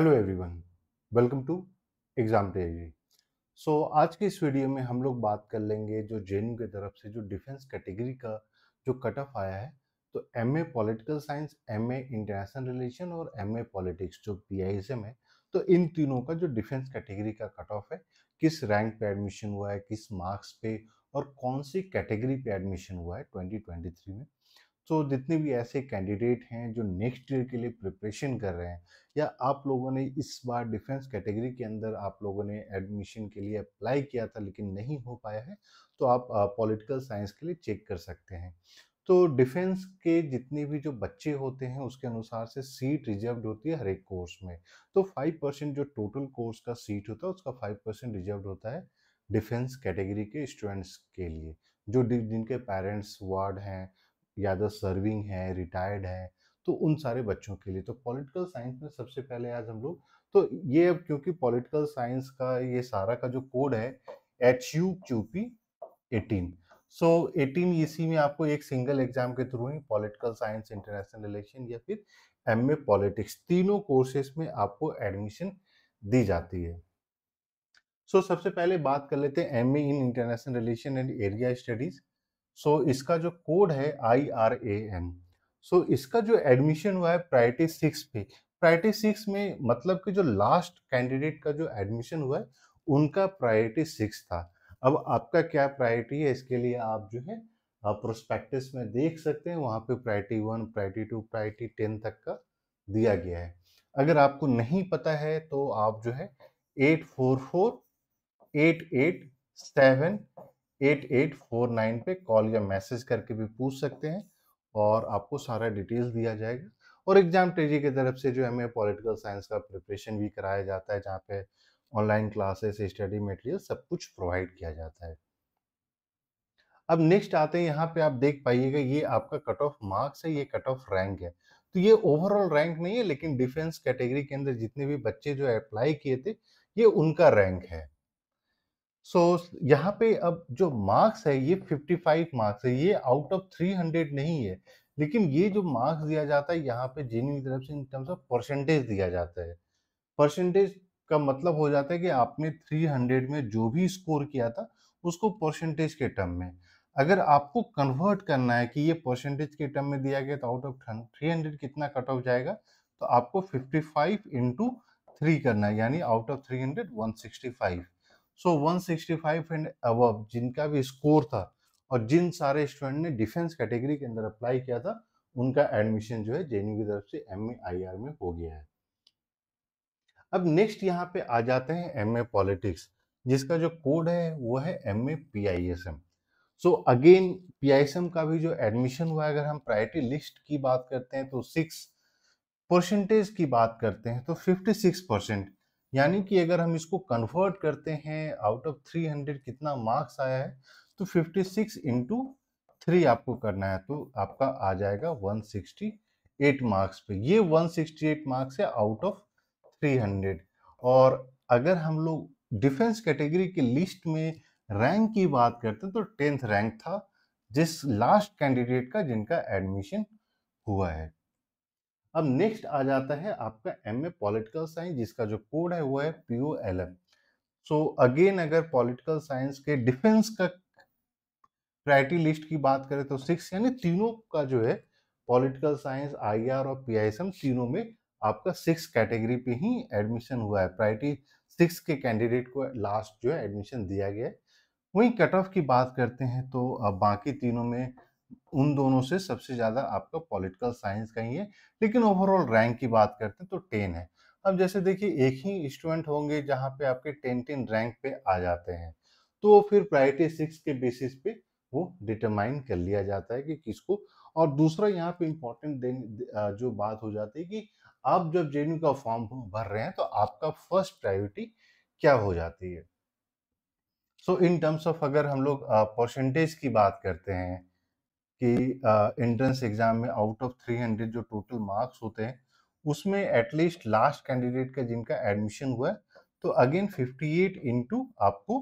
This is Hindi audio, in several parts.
hello everyone welcome to exam Taiyari so आज के इस वीडियो में हम लोग बात कर लेंगे जो जे की तरफ से जो डिफेंस कैटेगरी का जो कट ऑफ आया है तो M A political science M A international relation और एम ए पॉलिटिक्स जो पी आई एस एम है तो इन तीनों का जो डिफेंस कैटेगरी का कट ऑफ है किस रैंक पे एडमिशन हुआ है किस मार्क्स पे और कौन सी कैटेगरी पे एडमिशन हुआ है 2023 में सो तो so, जितने भी ऐसे कैंडिडेट हैं जो नेक्स्ट ईयर के लिए प्रिपरेशन कर रहे हैं या आप लोगों ने इस बार डिफेंस कैटेगरी के अंदर आप लोगों ने एडमिशन के लिए अप्लाई किया था लेकिन नहीं हो पाया है तो आप पॉलिटिकल साइंस के लिए चेक कर सकते हैं तो डिफेंस के जितने भी जो बच्चे होते हैं उसके अनुसार से सीट रिजर्व्ड होती है हर एक कोर्स में तो फाइव परसेंट जो टोटल कोर्स का सीट होता है उसका फाइव परसेंट रिजर्व होता है डिफेंस कैटेगरी के स्टूडेंट्स के लिए जो जिनके पेरेंट्स वार्ड हैं ज़्यादा सर्विंग है रिटायर्ड है तो उन सारे बच्चों के लिए तो पॉलिटिकल साइंस में सबसे पहले आज हम लोग तो ये अब क्योंकि पॉलिटिकल साइंस का ये सारा का जो कोड है H U Q P eighteen so eighteen इसी में आपको एक सिंगल एग्जाम के थ्रू ही पॉलिटिकल साइंस इंटरनेशनल रिलेशन या फिर एम ए पॉलिटिक्स तीनों कोर्सेस में आपको एडमिशन दी जाती है सो so, सबसे पहले बात कर लेते हैं M A in international relation and area studies so so, इसका जो कोड है आई आर ए एन सो इसका जो एडमिशन हुआ है प्रायरिटी सिक्स पे प्रायरिटी सिक्स में मतलब कि जो लास्ट कैंडिडेट का जो एडमिशन हुआ है उनका प्रायरिटी सिक्स था अब आपका क्या प्रायरिटी है इसके लिए आप जो है आप प्रोस्पेक्टिस में देख सकते हैं वहाँ पे priority one priority two priority ten तक का दिया गया है अगर आपको नहीं पता है तो आप जो है eight four four eight eight seven 8849 पे कॉल या मैसेज करके भी पूछ सकते हैं और आपको सारा डिटेल्स दिया जाएगा और एग्जाम टेजी की तरफ से जो हमें पॉलिटिकल साइंस का प्रिपरेशन भी कराया जाता है जहाँ पे ऑनलाइन क्लासेस स्टडी मटेरियल सब कुछ प्रोवाइड किया जाता है अब नेक्स्ट आते हैं यहाँ पे आप देख पाइएगा ये आपका कट ऑफ मार्क्स है ये कट ऑफ रैंक है तो ये ओवरऑल रैंक नहीं है लेकिन डिफेंस कैटेगरी के अंदर जितने भी बच्चे जो अप्लाई किए थे ये उनका रैंक है सो so, यहाँ पे अब जो मार्क्स है ये 55 मार्क्स है ये आउट ऑफ 300 नहीं है लेकिन ये जो मार्क्स दिया जाता है यहाँ पे जेनी की तरफ से इन टर्म्स ऑफ परसेंटेज दिया जाता है परसेंटेज का मतलब हो जाता है कि आपने 300 में जो भी स्कोर किया था उसको परसेंटेज के टर्म में अगर आपको कन्वर्ट करना है कि ये परसेंटेज के टर्म में दिया गया तो आउट ऑफ थ्री हंड्रेड कितना कट ऑफ जाएगा तो आपको फिफ्टी फाइव इंटू थ्री करना है यानी out of three hundred one sixty five so so, 165 and above जिनका भी स्कोर था और जिन सारे स्टूडेंट ने डिफेंस कैटेगरी के अंदर अप्लाई किया था उनका एडमिशन जो है जे की तरफ से एम में हो गया है अब नेक्स्ट यहाँ पे आ जाते हैं एम ए पॉलिटिक्स जिसका जो कोड है वो है M A P I S M so again P I S M का भी जो एडमिशन हुआ है अगर हम प्रायोरिटी लिस्ट की बात करते हैं तो सिक्स परसेंटेज की बात करते हैं तो फिफ्टी सिक्स परसेंट यानी कि अगर हम इसको कन्वर्ट करते हैं आउट ऑफ थ्री हंड्रेड कितना मार्क्स आया है तो फिफ्टी सिक्स इंटू थ्री आपको करना है तो आपका आ जाएगा वन सिक्सटी एट मार्क्स पे ये वन सिक्सटी एट मार्क्स है आउट ऑफ थ्री हंड्रेड और अगर हम लोग डिफेंस कैटेगरी की लिस्ट में रैंक की बात करते हैं तो टेंथ रैंक था जिस लास्ट कैंडिडेट का जिनका एडमिशन हुआ है अब नेक्स्ट आ जाता है आपका एम ए पॉलिटिकल साइंस जिसका जो कोड है वो है P O L M so again अगर पॉलिटिकल साइंस के डिफेंस का प्रायरिटी लिस्ट की बात करें तो सिक्स यानी तीनों का जो है पॉलिटिकल साइंस आई आर और पी आई एस एम तीनों में आपका सिक्स कैटेगरी पे ही एडमिशन हुआ है प्रायरिटी सिक्स के कैंडिडेट को लास्ट जो है एडमिशन दिया गया है वहीं कट ऑफ की बात करते हैं तो बाकी तीनों में उन दोनों से सबसे ज़्यादा आपका पॉलिटिकल साइंस का ही है लेकिन ओवरऑल रैंक की बात करते हैं तो टेन है अब जैसे देखिए एक ही स्टूडेंट होंगे जहाँ पे आपके टेन टेन रैंक पे आ जाते हैं तो फिर प्रायोरिटी सिक्स के बेसिस पे वो डिटरमाइन कर लिया जाता है कि किसको और दूसरा यहाँ पे इम्पोर्टेंट जो बात हो जाती है कि आप जब जे का फॉर्म भर रहे हैं तो आपका फर्स्ट प्रायोरिटी क्या हो जाती है सो इन टर्म्स ऑफ अगर हम लोग परसेंटेज की बात करते हैं कि एंट्रेंस एग्जाम में आउट ऑफ थ्री हंड्रेड जो टोटल मार्क्स होते हैं उसमें एटलीस्ट लास्ट कैंडिडेट का जिनका एडमिशन हुआ है तो अगेन फिफ्टी एट इंटू आपको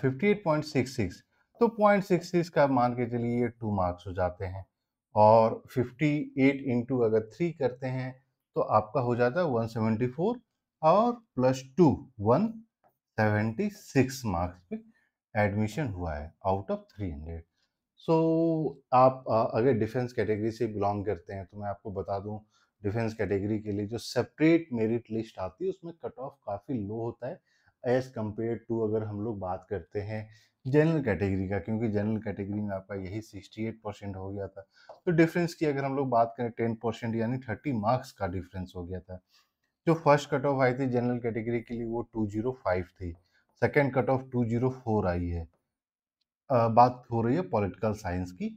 फिफ्टी सिक्स सिक्स तो सिक्स का मान के चलिए ये टू मार्क्स हो जाते हैं और फिफ्टी एट इंटू अगर थ्री करते हैं तो आपका हो जाता है वन सेवेंटी फोर और plus two one seventy six marks पे एडमिशन हुआ है out of three hundred so so, आप आ, अगर डिफेंस कैटेगरी से बिलोंग करते हैं तो मैं आपको बता दूं डिफेंस कैटेगरी के लिए जो सेपरेट मेरिट लिस्ट आती है उसमें कट ऑफ काफ़ी लो होता है एज़ कम्पेयर टू अगर हम लोग बात करते हैं जनरल कैटेगरी का क्योंकि जनरल कैटेगरी में आपका यही सिक्सटी एट परसेंट हो गया था तो डिफरेंस की अगर हम लोग बात करें टेन परसेंट यानी थर्टी मार्क्स का डिफरेंस हो गया था जो फर्स्ट कट ऑफ आई थी जनरल कैटेगरी के लिए वो टू जीरो फाइव थी second cut off two zero four आई है बात हो रही है पॉलिटिकल साइंस की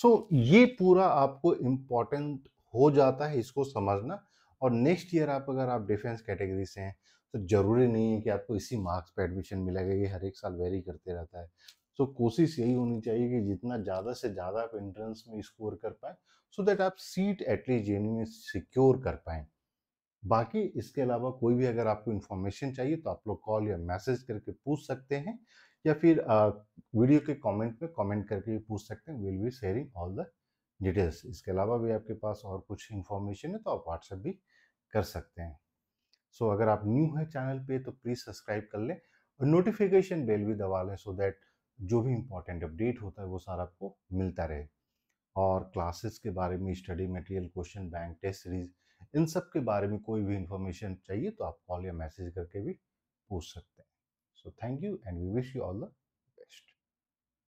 सो so, ये पूरा आपको इम्पॉर्टेंट हो जाता है इसको समझना और नेक्स्ट ईयर आप अगर आप डिफेंस कैटेगरी से हैं तो ज़रूरी नहीं है कि आपको इसी मार्क्स पर एडमिशन मिलेगा ये हर एक साल वेरी करते रहता है सो so, कोशिश यही होनी चाहिए कि जितना ज़्यादा से ज़्यादा आप एंट्रेंस में स्कोर कर पाएँ सो दैट आप सीट एटलीस्ट जे में सिक्योर कर पाएँ बाकी इसके अलावा कोई भी अगर आपको इन्फॉर्मेशन चाहिए तो आप लोग कॉल या मैसेज करके पूछ सकते हैं या फिर वीडियो के कमेंट में कमेंट करके भी पूछ सकते हैं will be sharing all the details इसके अलावा भी आपके पास और कुछ इन्फॉर्मेशन है तो आप व्हाट्सएप भी कर सकते हैं सो so, अगर आप न्यू हैं चैनल पे तो प्लीज़ सब्सक्राइब कर लें और नोटिफिकेशन बेल भी दबा लें सो दैट जो भी इम्पोर्टेंट अपडेट होता है वो सारा आपको मिलता रहे और क्लासेस के बारे में study material question bank test series इन सब के बारे में कोई भी इंफॉर्मेशन चाहिए तो आप कॉल या मैसेज करके भी पूछ सकते हैं So thank you and we wish you all the